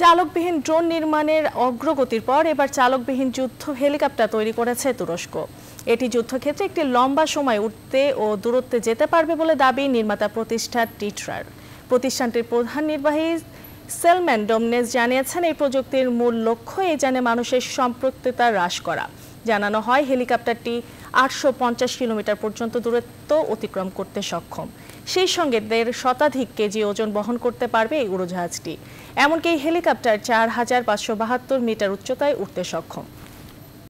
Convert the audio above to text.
চালকবিহীন drone নির্মাণের অগ্রগতির পর এবার চালকবিহীন যুদ্ধ হেলিকপ্টার তৈরি করেছে তুরস্ক এটি যুদ্ধক্ষেত্রে একটি লম্বা সময় উঠতে ও দূরত্বে যেতে পারবে বলে দাবি নির্মাতা প্রতিষ্ঠান টিট্রার প্রতিষ্ঠানটির প্রধান নির্বাহী সেলম্যান ডোমনেস জানিয়েছেন এই প্রযুক্তির মূল লক্ষ্য এই জানে মানুষের সম্পৃক্ততা হ্রাস করা জানানো হয় হেলিকপ্টারটি আটশো কিলোমিটার পর্যন্ত দূরত্ব অতিক্রম করতে সক্ষম সেই সঙ্গে দেড় শতাধিক কেজি ওজন বহন করতে পারবে এই উড়োজাহাজটি এমনকি হেলিকপ্টার চার হাজার পাঁচশো বাহাত্তর মিটার উচ্চতায় উঠতে সক্ষম